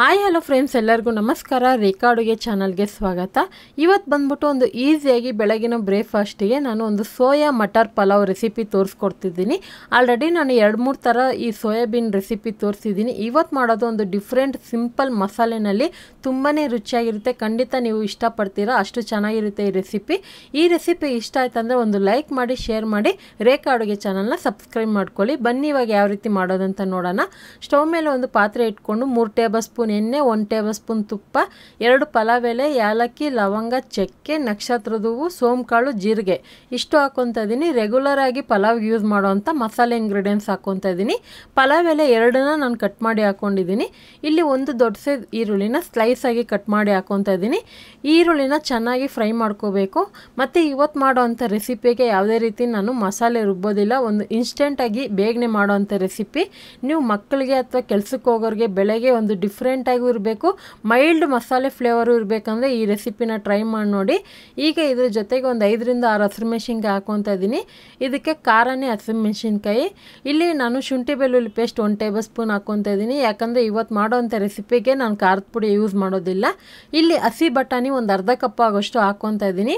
hi hello friends ಎಲ್ಲರಿಗೂ ನಮಸ್ಕಾರ ರೇಖಾ ಅಡುಗೆ ಚಾನಲ್ಗೆ ಸ್ವಾಗತ ಇವತ್ತು ಬಂದ್ಬಿಟ್ಟು ಒಂದು ಈಸಿಯಾಗಿ ಬೆಳಗಿನ ಬ್ರೇಕ್ಫಾಸ್ಟಿಗೆ ನಾನು ಒಂದು ಸೋಯಾ ಮಟರ್ ಪಲಾವ್ ರೆಸಿಪಿ ತೋರಿಸ್ಕೊಡ್ತಿದ್ದೀನಿ ಆಲ್ರೆಡಿ ನಾನು ಎರಡು ಮೂರು ಥರ ಈ ಸೋಯಾಬೀನ್ ರೆಸಿಪಿ ತೋರಿಸಿದ್ದೀನಿ ಇವತ್ತು ಮಾಡೋದು ಒಂದು ಡಿಫ್ರೆಂಟ್ ಸಿಂಪಲ್ ಮಸಾಲೆನಲ್ಲಿ ತುಂಬಾ ರುಚಿಯಾಗಿರುತ್ತೆ ಖಂಡಿತ ನೀವು ಇಷ್ಟಪಡ್ತೀರಾ ಅಷ್ಟು ಚೆನ್ನಾಗಿರುತ್ತೆ ಈ ರೆಸಿಪಿ ಈ ರೆಸಿಪಿ ಇಷ್ಟ ಅಂದರೆ ಒಂದು ಲೈಕ್ ಮಾಡಿ ಶೇರ್ ಮಾಡಿ ರೇಖಾ ಅಡುಗೆ ಚಾನಲ್ನ ಸಬ್ಸ್ಕ್ರೈಬ್ ಮಾಡ್ಕೊಳ್ಳಿ ಬನ್ನಿ ಇವಾಗ ಯಾವ ರೀತಿ ಮಾಡೋದಂತ ನೋಡೋಣ ಸ್ಟವ್ ಮೇಲೆ ಒಂದು ಪಾತ್ರೆ ಇಟ್ಕೊಂಡು ಮೂರು ಟೇಬಲ್ ಸ್ಪೂನ್ ಸ್ಪೂನ್ ಎಣ್ಣೆ ಒಂದು ಟೇಬಲ್ ಸ್ಪೂನ್ ತುಪ್ಪ ಎರಡು ಪಲಾವ್ ಎಲೆ ಯಾಲಕ್ಕಿ ಲವಂಗ ಚಕ್ಕೆ ನಕ್ಷತ್ರದ ಹೂವು ಸೋಂಕಾಳು ಜೀರಿಗೆ ಇಷ್ಟು ಹಾಕ್ಕೊತ ಇದ್ದೀನಿ ರೆಗ್ಯುಲರ್ ಆಗಿ ಪಲಾವ್ ಯೂಸ್ ಮಾಡೋವಂಥ ಮಸಾಲೆ ಇಂಗ್ರೀಡಿಯೆಂಟ್ಸ್ ಹಾಕ್ಕೊತ ಇದ್ದೀನಿ ಪಲಾವ್ ಎಲೆ ಎರಡನ್ನ ನಾನು ಕಟ್ ಮಾಡಿ ಹಾಕೊಂಡಿದ್ದೀನಿ ಇಲ್ಲಿ ಒಂದು ದೊಡ್ಡ ಸೈಜ್ ಈರುಳ್ಳಿನ ಸ್ಲೈಸ್ ಆಗಿ ಕಟ್ ಮಾಡಿ ಹಾಕೊತ ಇದ್ದೀನಿ ಈರುಳ್ಳಿನ ಚೆನ್ನಾಗಿ ಫ್ರೈ ಮಾಡ್ಕೋಬೇಕು ಮತ್ತು ಇವತ್ತು ಮಾಡೋವಂಥ ರೆಸಿಪಿಗೆ ಯಾವುದೇ ರೀತಿ ನಾನು ಮಸಾಲೆ ರುಬ್ಬೋದಿಲ್ಲ ಒಂದು ಇನ್ಸ್ಟೆಂಟಾಗಿ ಬೇಗನೆ ಮಾಡೋವಂಥ ರೆಸಿಪಿ ನೀವು ಮಕ್ಕಳಿಗೆ ಅಥವಾ ಕೆಲಸಕ್ಕೆ ಹೋಗೋರಿಗೆ ಬೆಳಗ್ಗೆ ಒಂದು ಡಿಫ್ರೆಂಟ್ ಇರಬೇಕು ಮೈಲ್ಡ್ ಮಸಾಲೆ ಫ್ಲೇವರು ಇರಬೇಕಂದ್ರೆ ಈ ರೆಸಿಪಿನ ಟ್ರೈ ಮಾಡಿ ನೋಡಿ ಈಗ ಇದ್ರ ಜೊತೆಗೆ ಒಂದು ಐದರಿಂದ ಆರು ಮೆಣಸಿನ್ಕಾಯಿ ಹಾಕೊತ ಇದ್ದೀನಿ ಇದಕ್ಕೆ ಖಾರನೇ ಮೆಣಸಿನ್ಕಾಯಿ ಇಲ್ಲಿ ನಾನು ಶುಂಠಿ ಬೆಳ್ಳುಳ್ಳಿ ಪೇಸ್ಟ್ ಒಂದು ಟೇಬಲ್ ಸ್ಪೂನ್ ಹಾಕೊತ ಇದ್ದೀನಿ ಯಾಕಂದರೆ ಇವತ್ತು ಮಾಡೋವಂಥ ರೆಸಿಪಿಗೆ ನಾನು ಖಾರದ ಪುಡಿ ಯೂಸ್ ಮಾಡೋದಿಲ್ಲ ಇಲ್ಲಿ ಹಸಿ ಬಟಾಣಿ ಒಂದು ಅರ್ಧ ಕಪ್ ಆಗೋಷ್ಟು ಹಾಕೊತ ಇದ್ದೀನಿ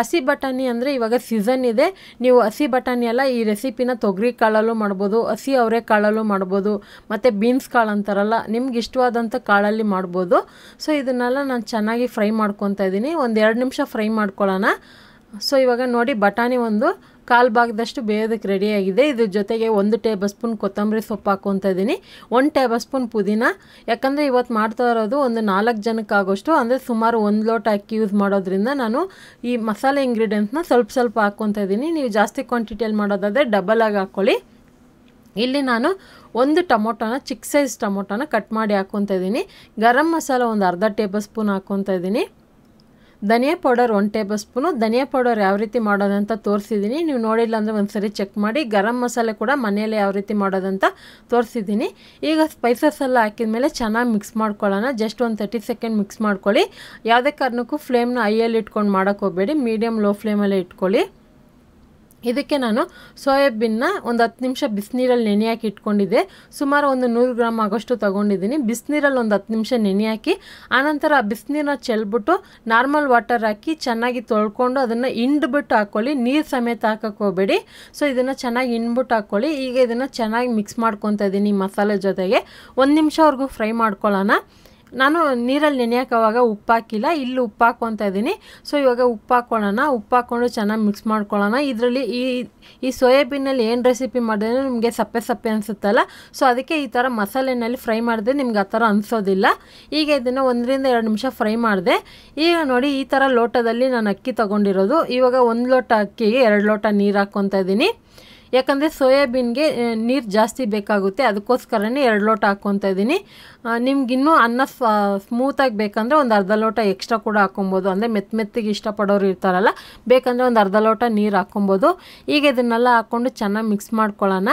ಹಸಿ ಬಟಾಣಿ ಅಂದರೆ ಇವಾಗ ಸೀಸನ್ ಇದೆ ನೀವು ಹಸಿ ಬಟಾಣಿ ಎಲ್ಲ ಈ ರೆಸಿಪಿನ ತೊಗರಿ ಕಾಳಲ್ಲೂ ಮಾಡ್ಬೋದು ಹಸಿ ಅವರೆಕಾಳಲ್ಲೂ ಕಾಳಲ್ಲೂ ಮಾಡ್ಬೋದು ಮತ್ತು ಬೀನ್ಸ್ ಕಾಳು ಅಂತಾರಲ್ಲ ನಿಮ್ಗೆ ಇಷ್ಟವಾದಂಥ ಕಾಳಲ್ಲಿ ಮಾಡ್ಬೋದು ಸೊ ಇದನ್ನೆಲ್ಲ ನಾನು ಚೆನ್ನಾಗಿ ಫ್ರೈ ಮಾಡ್ಕೊತಾ ಇದ್ದೀನಿ ಒಂದು ಎರಡು ನಿಮಿಷ ಫ್ರೈ ಮಾಡ್ಕೊಳ್ಳೋಣ ಸೊ ಇವಾಗ ನೋಡಿ ಬಟಾಣಿ ಒಂದು ಕಾಲು ಭಾಗದಷ್ಟು ಬೇಯೋದಕ್ಕೆ ರೆಡಿಯಾಗಿದೆ ಇದ್ರ ಜೊತೆಗೆ ಒಂದು ಟೇಬಲ್ ಸ್ಪೂನ್ ಕೊತ್ತಂಬರಿ ಸೊಪ್ಪು ಹಾಕ್ಕೊತಾ ಇದ್ದೀನಿ ಒಂದು ಟೇಬಲ್ ಸ್ಪೂನ್ ಪುದೀನ ಯಾಕಂದರೆ ಇವತ್ತು ಮಾಡ್ತಾ ಇರೋದು ಒಂದು ನಾಲ್ಕು ಜನಕ್ಕಾಗೋಷ್ಟು ಅಂದರೆ ಸುಮಾರು ಒಂದು ಲೋಟ ಅಕ್ಕಿ ಯೂಸ್ ಮಾಡೋದ್ರಿಂದ ನಾನು ಈ ಮಸಾಲೆ ಇಂಗ್ರೀಡಿಯೆಂಟ್ಸ್ನ ಸ್ವಲ್ಪ ಸ್ವಲ್ಪ ಹಾಕ್ಕೊತಾ ಇದ್ದೀನಿ ನೀವು ಜಾಸ್ತಿ ಕ್ವಾಂಟಿಟಿಯಲ್ಲಿ ಮಾಡೋದಾದರೆ ಡಬಲ್ ಆಗಿ ಹಾಕ್ಕೊಳ್ಳಿ ಇಲ್ಲಿ ನಾನು ಒಂದು ಟೊಮೊಟೊನ ಚಿಕ್ಕ ಸೈಜ್ ಟೊಮೊಟೊನ ಕಟ್ ಮಾಡಿ ಹಾಕ್ಕೊತಾ ಇದ್ದೀನಿ ಗರಂ ಮಸಾಲ ಒಂದು ಅರ್ಧ ಟೇಬಲ್ ಸ್ಪೂನ್ ಹಾಕ್ಕೊತಾ ಇದ್ದೀನಿ ಧನಿಯಾ ಪೌಡರ್ ಒನ್ ಟೇಬಲ್ ಸ್ಪೂನು ಧನಿಯಾ ಪೌಡರ್ ಯಾವ ರೀತಿ ಮಾಡೋದಂತ ತೋರಿಸಿದ್ದೀನಿ ನೀವು ನೋಡಿಲ್ಲ ಅಂದರೆ ಒಂದು ಸರಿ ಚೆಕ್ ಮಾಡಿ ಗರಂ ಮಸಾಲೆ ಕೂಡ ಮನೆಯಲ್ಲಿ ಯಾವ ರೀತಿ ಮಾಡೋದಂತ ತೋರಿಸಿದ್ದೀನಿ ಈಗ ಸ್ಪೈಸಸ್ ಎಲ್ಲ ಹಾಕಿದ ಮೇಲೆ ಚೆನ್ನಾಗಿ ಮಿಕ್ಸ್ ಮಾಡ್ಕೊಳ್ಳೋಣ ಜಸ್ಟ್ ಒಂದು ತರ್ಟಿ ಸೆಕೆಂಡ್ ಮಿಕ್ಸ್ ಮಾಡ್ಕೊಳ್ಳಿ ಯಾವುದೇ ಕಾರಣಕ್ಕೂ ಫ್ಲೇಮ್ನ ಐಯಲ್ಲಿ ಇಟ್ಕೊಂಡು ಮಾಡೋಕ್ಕೆ ಹೋಗಬೇಡಿ ಮೀಡಿಯಮ್ ಲೋ ಫ್ಲೇಮಲ್ಲೇ ಇಟ್ಕೊಳ್ಳಿ ಇದಕ್ಕೆ ನಾನು ಸೋಯಾಬೀನ್ನ ಒಂದು ಹತ್ತು ನಿಮಿಷ ಬಿಸಿನೀರಲ್ಲಿ ನೆನೆ ಹಾಕಿ ಇಟ್ಕೊಂಡಿದ್ದೆ ಸುಮಾರು ಒಂದು ನೂರು ಗ್ರಾಮ್ ಆಗೋಷ್ಟು ತೊಗೊಂಡಿದ್ದೀನಿ ಬಿಸಿನೀರಲ್ಲಿ ಒಂದು ಹತ್ತು ನಿಮಿಷ ನೆನೆ ಹಾಕಿ ಆನಂತರ ಆ ಬಿಸಿನೀರನ್ನ ಚೆಲ್ಬಿಟ್ಟು ನಾರ್ಮಲ್ ವಾಟರ್ ಹಾಕಿ ಚೆನ್ನಾಗಿ ತೊಳ್ಕೊಂಡು ಅದನ್ನು ಹಿಂಡ್ಬಿಟ್ಟು ಹಾಕ್ಕೊಳ್ಳಿ ನೀರು ಸಮೇತ ಹಾಕೋಕ್ಕೆ ಹೋಗಬೇಡಿ ಸೊ ಇದನ್ನು ಚೆನ್ನಾಗಿ ಹಿಂಡ್ಬಿಟ್ಟು ಹಾಕ್ಕೊಳ್ಳಿ ಈಗ ಇದನ್ನು ಚೆನ್ನಾಗಿ ಮಿಕ್ಸ್ ಮಾಡ್ಕೊತಾ ಇದ್ದೀನಿ ಮಸಾಲೆ ಜೊತೆಗೆ ಒಂದು ನಿಮಿಷವರೆಗೂ ಫ್ರೈ ಮಾಡ್ಕೊಳ್ಳೋಣ ನಾನು ನೀರಲ್ಲಿ ನೆನೆಯೋಕೆ ಅವಾಗ ಉಪ್ಪು ಹಾಕಿಲ್ಲ ಇಲ್ಲಿ ಉಪ್ಪು ಹಾಕ್ಕೊತಾ ಇದ್ದೀನಿ ಸೊ ಇವಾಗ ಉಪ್ಪು ಹಾಕ್ಕೊಳ್ಳೋಣ ಉಪ್ಪು ಹಾಕ್ಕೊಂಡು ಚೆನ್ನಾಗಿ ಮಿಕ್ಸ್ ಮಾಡ್ಕೊಳ್ಳೋಣ ಇದರಲ್ಲಿ ಈ ಈ ಸೋಯಾಬೀನಲ್ಲಿ ಏನು ರೆಸಿಪಿ ಮಾಡಿದ್ರೆ ನಿಮಗೆ ಸಪ್ಪೆ ಸಪ್ಪೆ ಅನಿಸುತ್ತಲ್ಲ ಸೊ ಅದಕ್ಕೆ ಈ ಥರ ಮಸಾಲೆನಲ್ಲಿ ಫ್ರೈ ಮಾಡಿದೆ ನಿಮ್ಗೆ ಆ ಥರ ಅನಿಸೋದಿಲ್ಲ ಈಗ ಇದನ್ನು ಒಂದರಿಂದ ಎರಡು ನಿಮಿಷ ಫ್ರೈ ಮಾಡಿದೆ ಈಗ ನೋಡಿ ಈ ಥರ ಲೋಟದಲ್ಲಿ ನಾನು ಅಕ್ಕಿ ತೊಗೊಂಡಿರೋದು ಇವಾಗ ಒಂದು ಲೋಟ ಅಕ್ಕಿಗೆ ಎರಡು ಲೋಟ ನೀರು ಹಾಕ್ಕೊತಾ ಇದ್ದೀನಿ ಯಾಕಂದರೆ ಸೋಯಾಬೀನ್ಗೆ ನೀರು ಜಾಸ್ತಿ ಬೇಕಾಗುತ್ತೆ ಅದಕ್ಕೋಸ್ಕರನೇ ಎರಡು ಲೋಟ ಹಾಕ್ಕೊತಾ ಇದ್ದೀನಿ ನಿಮ್ಗಿನ್ನೂ ಅನ್ನ ಸ್ಮೂತಾಗಿ ಬೇಕಂದರೆ ಒಂದು ಅರ್ಧ ಲೋಟ ಎಕ್ಸ್ಟ್ರಾ ಕೂಡ ಹಾಕ್ಕೊಬೋದು ಅಂದರೆ ಮೆತ್ತ ಮೆತ್ತಿಗೆ ಇಷ್ಟಪಡೋರು ಇರ್ತಾರಲ್ಲ ಬೇಕಂದರೆ ಒಂದು ಅರ್ಧ ಲೋಟ ನೀರು ಹಾಕ್ಕೊಬೋದು ಈಗ ಇದನ್ನೆಲ್ಲ ಹಾಕ್ಕೊಂಡು ಚೆನ್ನಾಗಿ ಮಿಕ್ಸ್ ಮಾಡ್ಕೊಳ್ಳೋಣ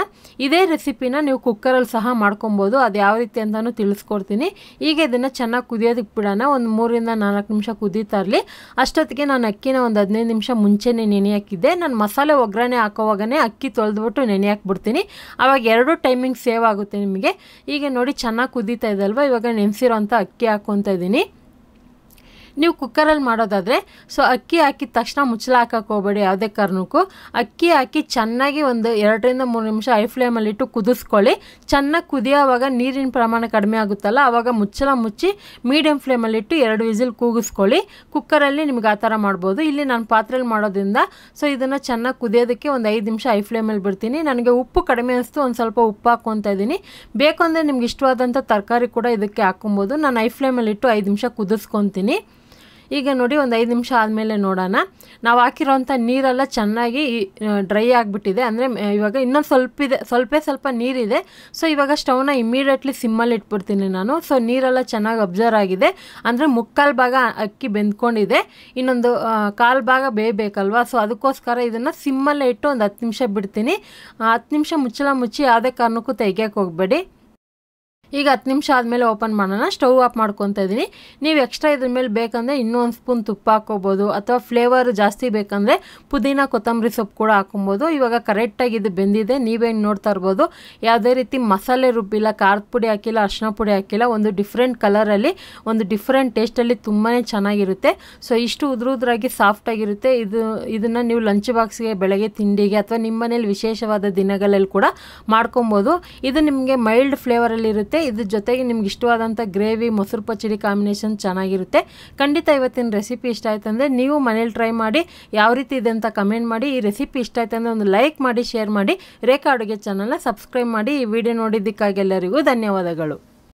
ಇದೇ ರೆಸಿಪಿನ ನೀವು ಕುಕ್ಕರಲ್ಲಿ ಸಹ ಮಾಡ್ಕೊಬೋದು ಅದು ಯಾವ ರೀತಿ ಅಂತಲೂ ತಿಳಿಸ್ಕೊಡ್ತೀನಿ ಈಗ ಇದನ್ನು ಚೆನ್ನಾಗಿ ಕುದಿಯೋದಕ್ಕೆ ಬಿಡೋಣ ಒಂದು ಮೂರಿಂದ ನಾಲ್ಕು ನಿಮಿಷ ಕುದೀತಾ ಇರಲಿ ಅಷ್ಟೊತ್ತಿಗೆ ನಾನು ಅಕ್ಕಿನ ಒಂದು ಹದಿನೈದು ನಿಮಿಷ ಮುಂಚೆನೇ ನೆನೆಯಾಕಿದ್ದೆ ನಾನು ಮಸಾಲೆ ಒಗ್ಗರಣೆ ಹಾಕೋವಾಗನೇ ಅಕ್ಕಿ ತೊಳೆ ತೊಳೆದ್ಬಿಟ್ಟು ನೆನೆ ಹಾಕ್ಬಿಡ್ತೀನಿ ಆವಾಗ ಎರಡು ಟೈಮಿಂಗ್ ಸೇವ್ ಆಗುತ್ತೆ ನಿಮಗೆ ಈಗ ನೋಡಿ ಚೆನ್ನಾಗಿ ಕುದೀತಾ ಇದಲ್ವ ಇವಾಗ ನೆನೆಸಿರೋವಂಥ ಅಕ್ಕಿ ಹಾಕ್ಕೊತಾ ಇದ್ದೀನಿ ನೀವು ಕುಕ್ಕರಲ್ಲಿ ಮಾಡೋದಾದರೆ ಸೊ ಅಕ್ಕಿ ಹಾಕಿದ ತಕ್ಷಣ ಮುಚ್ಚಲ ಹಾಕಕ್ಕೆ ಹೋಗಬೇಡಿ ಯಾವುದೇ ಕಾರಣಕ್ಕೂ ಅಕ್ಕಿ ಹಾಕಿ ಚೆನ್ನಾಗಿ ಒಂದು ಎರಡರಿಂದ ಮೂರು ನಿಮಿಷ ಐ ಫ್ಲೇಮಲ್ಲಿಟ್ಟು ಇಟ್ಟು ಕುದಿಸ್ಕೊಳ್ಳಿ ಚೆನ್ನಾಗಿ ಕುದಿಯೋವಾಗ ನೀರಿನ ಪ್ರಮಾಣ ಕಡಿಮೆ ಆಗುತ್ತಲ್ಲ ಆವಾಗ ಮುಚ್ಚಲ ಮುಚ್ಚಿ ಮೀಡಿಯಂ ಫ್ಲೇಮಲ್ಲಿಟ್ಟು ಎರಡು ವಿಸಿಲ್ ಕೂಗಿಸ್ಕೊಳ್ಳಿ ಕುಕ್ಕರಲ್ಲಿ ನಿಮ್ಗೆ ಆ ಥರ ಮಾಡ್ಬೋದು ಇಲ್ಲಿ ನಾನು ಪಾತ್ರೆಯಲ್ಲಿ ಮಾಡೋದ್ರಿಂದ ಸೊ ಇದನ್ನು ಚೆನ್ನಾಗಿ ಕುದಿಯೋದಕ್ಕೆ ಒಂದು ಐದು ನಿಮಿಷ ಐ ಫ್ಲೇಮಲ್ಲಿ ಬಿಡ್ತೀನಿ ನನಗೆ ಉಪ್ಪು ಕಡಿಮೆ ಅನಿಸ್ತು ಒಂದು ಸ್ವಲ್ಪ ಉಪ್ಪು ಹಾಕ್ಕೊತಾ ಇದ್ದೀನಿ ಬೇಕು ಅಂದರೆ ನಿಮ್ಗೆ ಇಷ್ಟವಾದಂಥ ತರಕಾರಿ ಕೂಡ ಇದಕ್ಕೆ ಹಾಕೊಬೋದು ನಾನು ಐ ಫ್ಲೇಮಲ್ಲಿಟ್ಟು ಇಟ್ಟು ಐದು ನಿಮಿಷ ಕುದಿಸ್ಕೊತೀನಿ ಈಗ ನೋಡಿ ಒಂದು ಐದು ನಿಮಿಷ ಆದಮೇಲೆ ನೋಡೋಣ ನಾವು ಹಾಕಿರೋವಂಥ ನೀರೆಲ್ಲ ಚೆನ್ನಾಗಿ ಡ್ರೈ ಆಗಿಬಿಟ್ಟಿದೆ ಅಂದರೆ ಇವಾಗ ಇನ್ನೊಂದು ಸ್ವಲ್ಪ ಇದೆ ಸ್ವಲ್ಪ ಸ್ವಲ್ಪ ನೀರಿದೆ ಸೊ ಇವಾಗ ಸ್ಟವ್ನ ಇಮ್ಮಿಡಿಯೇಟ್ಲಿ ಸಿಮ್ಮಲ್ಲಿ ಇಟ್ಬಿಡ್ತೀನಿ ನಾನು ಸೊ ನೀರೆಲ್ಲ ಚೆನ್ನಾಗಿ ಅಬ್ಸರ್ವ್ ಆಗಿದೆ ಅಂದರೆ ಮುಕ್ಕಾಲು ಭಾಗ ಅಕ್ಕಿ ಬೆಂದ್ಕೊಂಡಿದೆ ಇನ್ನೊಂದು ಕಾಲು ಭಾಗ ಬೇಯಬೇಕಲ್ವಾ ಸೊ ಅದಕ್ಕೋಸ್ಕರ ಇದನ್ನು ಸಿಮ್ಮಲ್ಲೇ ಇಟ್ಟು ಒಂದು ಹತ್ತು ನಿಮಿಷ ಬಿಡ್ತೀನಿ ಹತ್ತು ನಿಮಿಷ ಮುಚ್ಚಳ ಮುಚ್ಚಿ ಯಾವುದೇ ಕಾರಣಕ್ಕೂ ತೆಗಿಯೋಕ್ಕೆ ಹೋಗಬೇಡಿ ಈಗ ಹತ್ತು ನಿಮಿಷ ಆದಮೇಲೆ ಓಪನ್ ಮಾಡೋಣ ಸ್ಟವ್ ಆಫ್ ಮಾಡ್ಕೊತ ಇದ್ದೀನಿ ನೀವು ಎಕ್ಸ್ಟ್ರಾ ಇದ್ರ ಮೇಲೆ ಬೇಕಂದರೆ ಇನ್ನೂ ಒಂದು ಸ್ಪೂನ್ ತುಪ್ಪ ಹಾಕೋಬೋದು ಅಥವಾ ಫ್ಲೇವರ್ ಜಾಸ್ತಿ ಬೇಕಂದರೆ ಪುದೀನ ಕೊತ್ತಂಬರಿ ಸೊಪ್ಪು ಕೂಡ ಹಾಕೊಬೋದು ಇವಾಗ ಕರೆಕ್ಟಾಗಿ ಇದು ಬೆಂದಿದೆ ನೀವೇನು ನೋಡ್ತಾ ಇರ್ಬೋದು ಯಾವುದೇ ರೀತಿ ಮಸಾಲೆ ರುಬ್ಬಿಲ್ಲ ಖಾರದ ಪುಡಿ ಹಾಕಿಲ್ಲ ಅರ್ಶಿನ ಪುಡಿ ಹಾಕಿಲ್ಲ ಒಂದು ಡಿಫ್ರೆಂಟ್ ಕಲರಲ್ಲಿ ಒಂದು ಡಿಫ್ರೆಂಟ್ ಟೇಸ್ಟಲ್ಲಿ ತುಂಬಾ ಚೆನ್ನಾಗಿರುತ್ತೆ ಸೊ ಇಷ್ಟು ಉದ್ರ ಉದ್ರಾಗಿ ಸಾಫ್ಟಾಗಿರುತ್ತೆ ಇದು ಇದನ್ನು ನೀವು ಲಂಚ್ ಬಾಕ್ಸ್ಗೆ ಬೆಳಗ್ಗೆ ತಿಂಡಿಗೆ ಅಥವಾ ನಿಮ್ಮ ಮನೇಲಿ ವಿಶೇಷವಾದ ದಿನಗಳಲ್ಲಿ ಕೂಡ ಮಾಡ್ಕೊಬೋದು ಇದು ನಿಮಗೆ ಮೈಲ್ಡ್ ಫ್ಲೇವರಲ್ಲಿರುತ್ತೆ ಸಿಗುತ್ತೆ ಇದ್ರ ಜೊತೆಗೆ ನಿಮ್ಗೆ ಇಷ್ಟವಾದಂಥ ಗ್ರೇವಿ ಮೊಸರು ಪಚಡಿ ಕಾಂಬಿನೇಷನ್ ಚೆನ್ನಾಗಿರುತ್ತೆ ಖಂಡಿತ ಇವತ್ತಿನ ರೆಸಿಪಿ ಇಷ್ಟ ಆಯ್ತು ಅಂದರೆ ನೀವು ಮನೇಲಿ ಟ್ರೈ ಮಾಡಿ ಯಾವ ರೀತಿ ಇದೆ ಅಂತ ಕಮೆಂಟ್ ಮಾಡಿ ಈ ರೆಸಿಪಿ ಇಷ್ಟ ಆಯ್ತು ಅಂದರೆ ಒಂದು ಲೈಕ್ ಮಾಡಿ ಶೇರ್ ಮಾಡಿ ರೇಖಾ ಅಡುಗೆ ಚಾನಲ್ನ ಸಬ್ಸ್ಕ್ರೈಬ್ ಮಾಡಿ ಈ ವಿಡಿಯೋ ನೋಡಿದ್ದಕ್ಕಾಗಿ ಎಲ್ಲರಿಗೂ ಧನ್ಯವಾದಗಳು